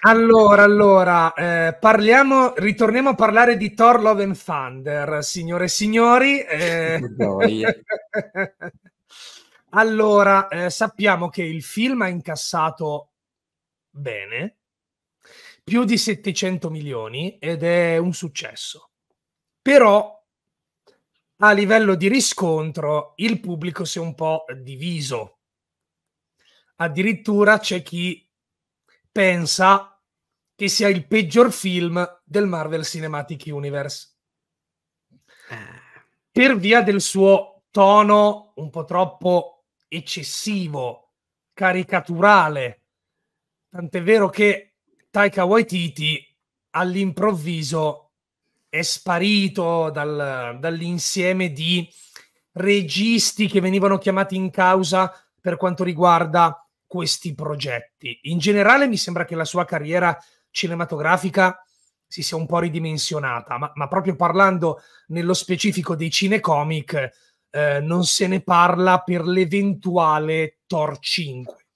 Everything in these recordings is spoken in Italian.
Allora, allora, eh, parliamo, ritorniamo a parlare di Thor Love and Thunder, signore e signori. Eh... allora, eh, sappiamo che il film ha incassato bene, più di 700 milioni ed è un successo. Però a livello di riscontro il pubblico si è un po' diviso. Addirittura c'è chi pensa che sia il peggior film del Marvel Cinematic Universe. Eh. Per via del suo tono un po' troppo eccessivo, caricaturale. Tant'è vero che Taika Waititi all'improvviso è sparito dal, dall'insieme di registi che venivano chiamati in causa per quanto riguarda questi progetti. In generale mi sembra che la sua carriera cinematografica si sia un po' ridimensionata, ma, ma proprio parlando nello specifico dei cinecomic eh, non se ne parla per l'eventuale Thor 5.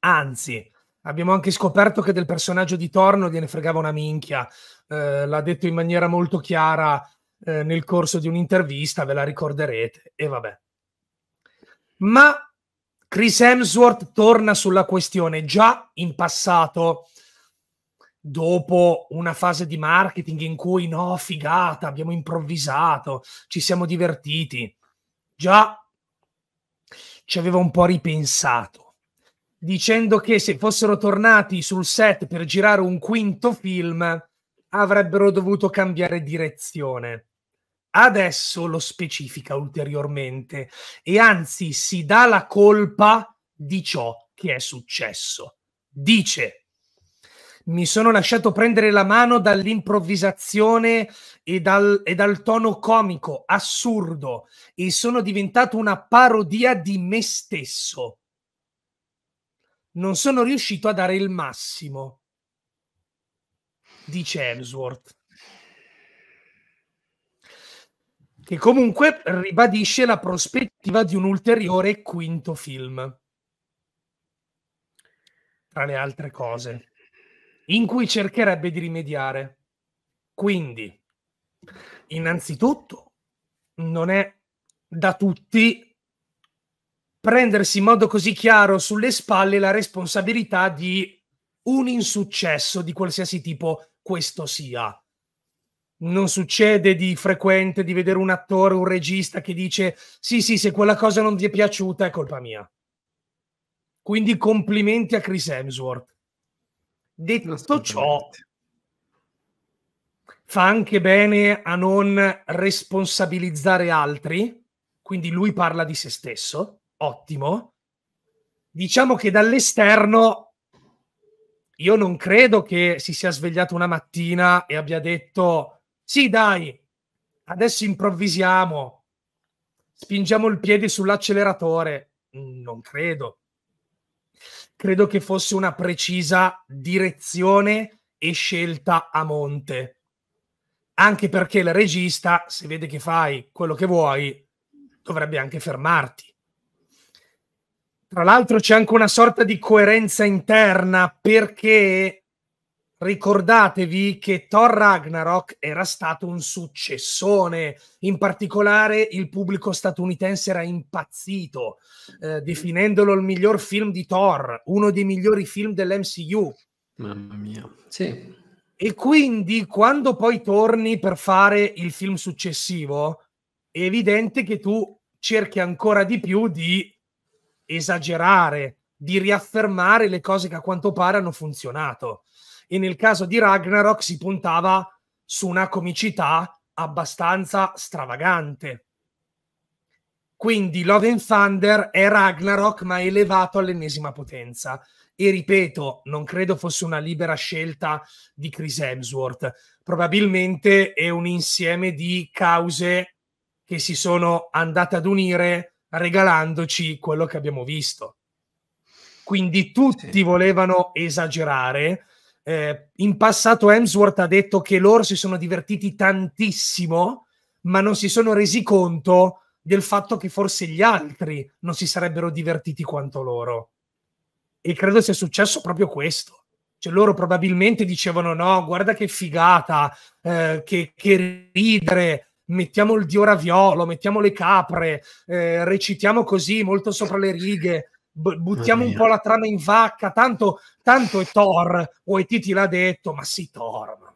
Anzi, abbiamo anche scoperto che del personaggio di Thor non gliene fregava una minchia, eh, l'ha detto in maniera molto chiara eh, nel corso di un'intervista, ve la ricorderete, e vabbè. Ma Chris Hemsworth torna sulla questione. Già in passato, dopo una fase di marketing in cui no, figata, abbiamo improvvisato, ci siamo divertiti, già ci aveva un po' ripensato, dicendo che se fossero tornati sul set per girare un quinto film, avrebbero dovuto cambiare direzione adesso lo specifica ulteriormente e anzi si dà la colpa di ciò che è successo. Dice, mi sono lasciato prendere la mano dall'improvvisazione e dal, e dal tono comico, assurdo, e sono diventato una parodia di me stesso. Non sono riuscito a dare il massimo, dice Emsworth. che comunque ribadisce la prospettiva di un ulteriore quinto film, tra le altre cose, in cui cercherebbe di rimediare. Quindi, innanzitutto, non è da tutti prendersi in modo così chiaro sulle spalle la responsabilità di un insuccesso di qualsiasi tipo questo sia non succede di frequente di vedere un attore, un regista che dice sì, sì, se quella cosa non ti è piaciuta è colpa mia. Quindi complimenti a Chris Hemsworth. Detto ciò, fa anche bene a non responsabilizzare altri, quindi lui parla di se stesso, ottimo. Diciamo che dall'esterno io non credo che si sia svegliato una mattina e abbia detto sì, dai, adesso improvvisiamo, spingiamo il piede sull'acceleratore. Non credo. Credo che fosse una precisa direzione e scelta a monte. Anche perché il regista, se vede che fai quello che vuoi, dovrebbe anche fermarti. Tra l'altro c'è anche una sorta di coerenza interna perché ricordatevi che Thor Ragnarok era stato un successone, in particolare il pubblico statunitense era impazzito, eh, definendolo il miglior film di Thor, uno dei migliori film dell'MCU. Mamma mia, sì. E quindi quando poi torni per fare il film successivo, è evidente che tu cerchi ancora di più di esagerare, di riaffermare le cose che a quanto pare hanno funzionato e nel caso di Ragnarok si puntava su una comicità abbastanza stravagante. Quindi Love and Thunder è Ragnarok ma elevato all'ennesima potenza. E ripeto, non credo fosse una libera scelta di Chris Hemsworth. Probabilmente è un insieme di cause che si sono andate ad unire regalandoci quello che abbiamo visto. Quindi tutti sì. volevano esagerare, eh, in passato Hemsworth ha detto che loro si sono divertiti tantissimo, ma non si sono resi conto del fatto che forse gli altri non si sarebbero divertiti quanto loro. E credo sia successo proprio questo. Cioè loro probabilmente dicevano no, guarda che figata, eh, che, che ridere, mettiamo il dio raviolo, mettiamo le capre, eh, recitiamo così molto sopra le righe b- buttiamo un po' la trama in vacca, tanto, tanto è Thor, Waititi l'ha detto, ma sì Thor, ma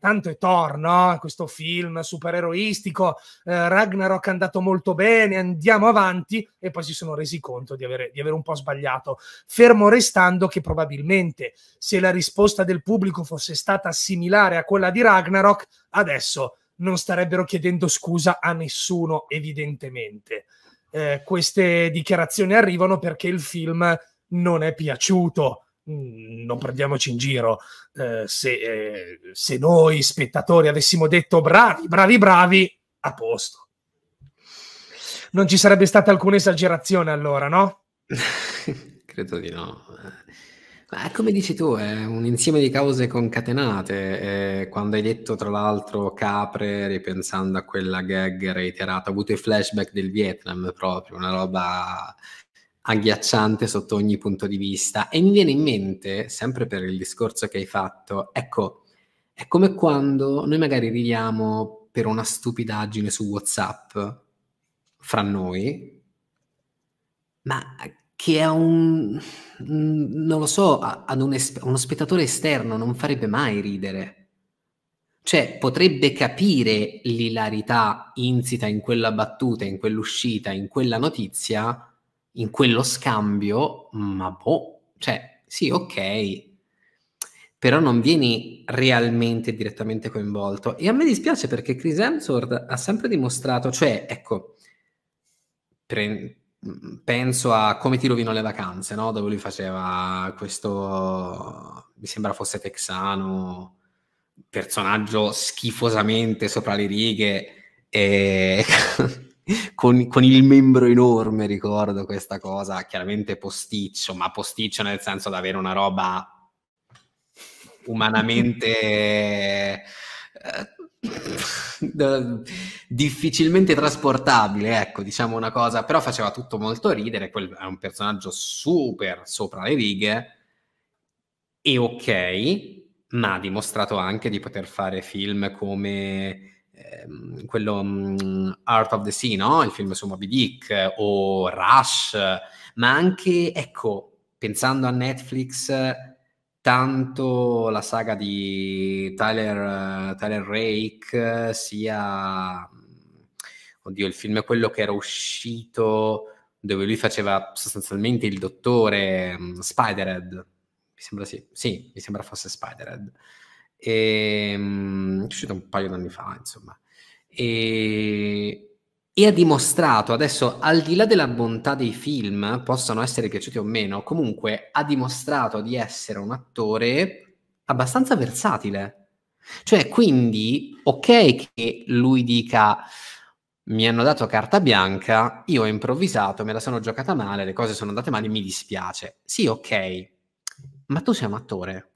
tanto è Thor, no? questo film supereroistico, eh, Ragnarok è andato molto bene, andiamo avanti e poi si sono resi conto di avere, di avere, un po' sbagliato, fermo restando che probabilmente se la risposta del pubblico fosse stata similare a quella di Ragnarok, adesso non starebbero chiedendo scusa a nessuno evidentemente eh, queste dichiarazioni arrivano perché il film non è piaciuto. Mm, non prendiamoci in giro. Eh, se, eh, se noi spettatori avessimo detto bravi, bravi, bravi, a posto. Non ci sarebbe stata alcuna esagerazione allora, no? Credo di no. Ma come dici tu, è un insieme di cause concatenate. Eh, quando hai detto, tra l'altro, capre, ripensando a quella gag reiterata, ho avuto i flashback del Vietnam proprio, una roba agghiacciante sotto ogni punto di vista. E mi viene in mente, sempre per il discorso che hai fatto, ecco, è come quando noi magari ridiamo per una stupidaggine su WhatsApp fra noi, ma che a un, mm, non lo so, ad un es- uno spettatore esterno non farebbe mai ridere. Cioè, potrebbe capire l'ilarità insita in quella battuta, in quell'uscita, in quella notizia, in quello scambio, ma boh, cioè, sì, ok, però non vieni realmente direttamente coinvolto. E a me dispiace perché Chris Hemsworth ha sempre dimostrato, cioè, ecco, pre- Mm, penso a come ti rovino le vacanze, no? dove lui faceva questo, mi sembra fosse texano, personaggio schifosamente sopra le righe e con, con, il membro enorme ricordo questa cosa, chiaramente posticcio, ma posticcio nel senso di avere una roba umanamente... Eh, difficilmente trasportabile, ecco, diciamo una cosa, però faceva tutto molto ridere, quel è un personaggio super sopra le righe e ok, ma ha dimostrato anche di poter fare film come ehm, quello mh, mm, Art of the Sea, no? Il film su Moby Dick o Rush, ma anche, ecco, pensando a Netflix tanto la saga di Tyler, Tyler Rake sia mm, oddio il film è quello che era uscito dove lui faceva sostanzialmente il dottore mm, Spider-Head mi sembra sì, sì mi sembra fosse Spiderhead e, um, è uscito un paio d'anni fa insomma e e ha dimostrato adesso, al di là della bontà dei film, possano essere piaciuti o meno, comunque ha dimostrato di essere un attore abbastanza versatile. Cioè, quindi, ok che lui dica mi hanno dato carta bianca, io ho improvvisato, me la sono giocata male, le cose sono andate male, mi dispiace. Sì, ok, ma tu sei un attore.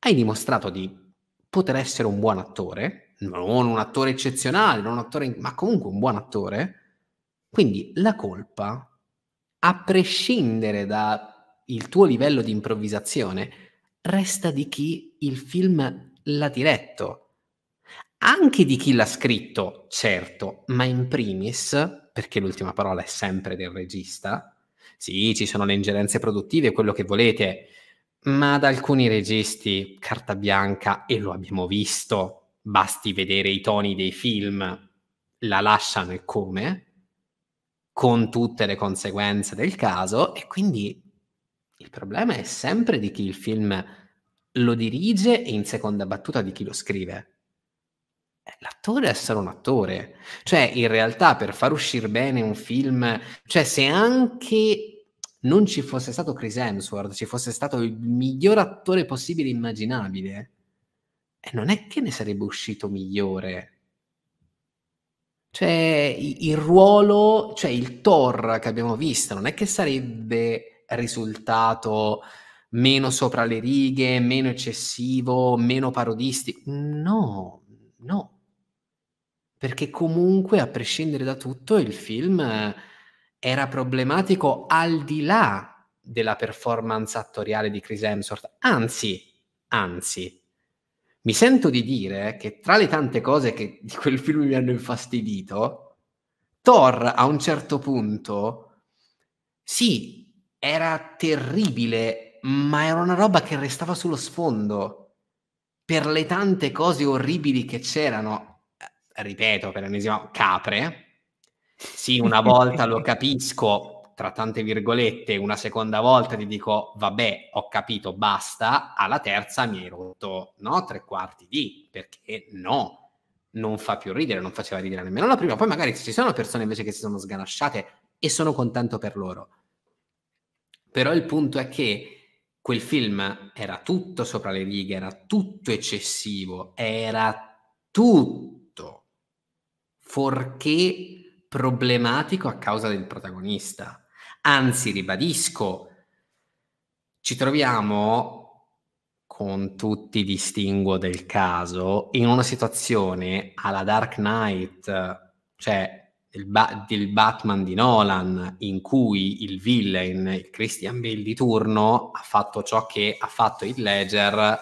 Hai dimostrato di poter essere un buon attore non un attore eccezionale, non un attore, ma comunque un buon attore. Quindi la colpa, a prescindere dal tuo livello di improvvisazione, resta di chi il film l'ha diretto. Anche di chi l'ha scritto, certo, ma in primis, perché l'ultima parola è sempre del regista, sì, ci sono le ingerenze produttive, quello che volete, ma ad alcuni registi carta bianca, e lo abbiamo visto, basti vedere i toni dei film, la lasciano e come, con tutte le conseguenze del caso, e quindi il problema è sempre di chi il film lo dirige e in seconda battuta di chi lo scrive. Eh, l'attore è solo un attore, cioè in realtà per far uscire bene un film, cioè se anche non ci fosse stato Chris Hemsworth, ci fosse stato il miglior attore possibile immaginabile, e non è che ne sarebbe uscito migliore. Cioè, il ruolo, cioè il Thor che abbiamo visto, non è che sarebbe risultato meno sopra le righe, meno eccessivo, meno parodistico. No, no. Perché comunque, a prescindere da tutto, il film era problematico al di là della performance attoriale di Chris Hemsworth. Anzi, anzi, mi sento di dire che tra le tante cose che di quel film mi hanno infastidito, Thor a un certo punto, sì, era terribile, ma era una roba che restava sullo sfondo. Per le tante cose orribili che c'erano, eh, ripeto per l'ennesima, capre, sì, una volta lo capisco, tra tante virgolette una seconda volta ti dico vabbè ho capito basta, alla terza mi hai rotto no, tre quarti di perché no, non fa più ridere, non faceva ridere nemmeno la prima, poi magari ci sono persone invece che si sono sganasciate e sono contento per loro. Però il punto è che quel film era tutto sopra le righe, era tutto eccessivo, era tutto forché problematico a causa del protagonista. Anzi, ribadisco, ci troviamo con tutti i distinguo del caso in una situazione alla Dark Knight, cioè del, ba- del Batman di Nolan, in cui il villain, il Christian Bale di turno, ha fatto ciò che ha fatto il Ledger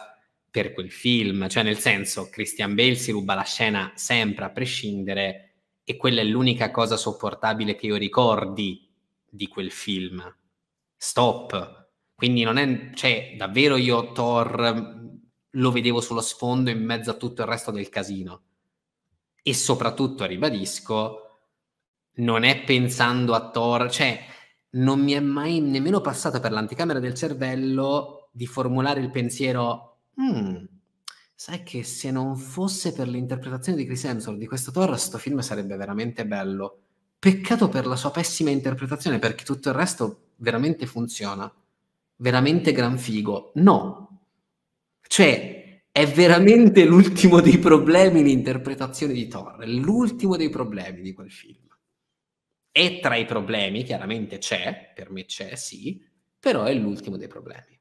per quel film, cioè nel senso Christian Bale si ruba la scena sempre a prescindere e quella è l'unica cosa sopportabile che io ricordi di quel film. Stop. Quindi non è, cioè, davvero io Thor mm, lo vedevo sullo sfondo in mezzo a tutto il resto del casino. E soprattutto, ribadisco, non è pensando a Thor, cioè, non mi è mai nemmeno passato per l'anticamera del cervello di formulare il pensiero, mm, sai che se non fosse per l'interpretazione di Chris Hemsworth di questo Thor, questo film sarebbe veramente bello. Peccato per la sua pessima interpretazione, perché tutto il resto veramente funziona. Veramente gran figo. No. Cioè, è veramente l'ultimo dei problemi l'interpretazione di Thor, l'ultimo dei problemi di quel film. E tra i problemi, chiaramente c'è, per me c'è, sì, però è l'ultimo dei problemi.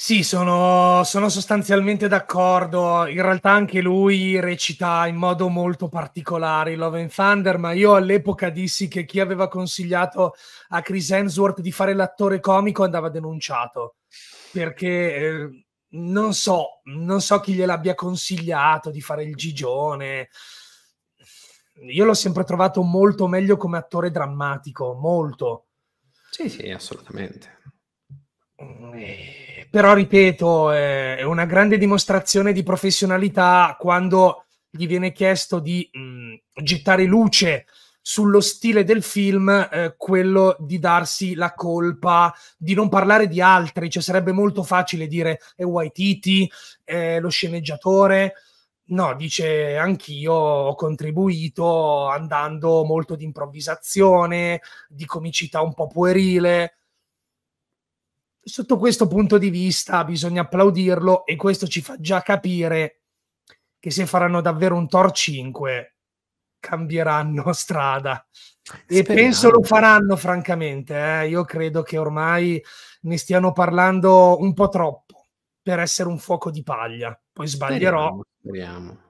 Sì, sono, sono, sostanzialmente d'accordo. In realtà anche lui recita in modo molto particolare Love and Thunder, ma io all'epoca dissi che chi aveva consigliato a Chris Hemsworth di fare l'attore comico andava denunciato, perché eh, non so, non so chi gliel'abbia consigliato di fare il gigione. Io l'ho sempre trovato molto meglio come attore drammatico, molto. Sì, sì, assolutamente. Mm, eh però ripeto, è una grande dimostrazione di professionalità quando gli viene chiesto di mh, mm, gettare luce sullo stile del film, eh, quello di darsi la colpa, di non parlare di altri, cioè sarebbe molto facile dire è Waititi, è lo sceneggiatore, no, dice anch'io ho contribuito andando molto di improvvisazione, di comicità un po' puerile, sotto questo punto di vista bisogna applaudirlo e questo ci fa già capire che se faranno davvero un Tor 5 cambieranno strada e penso lo faranno francamente eh. io credo che ormai ne stiano parlando un po' troppo per essere un fuoco di paglia poi sbaglierò Speriamo. Speriamo.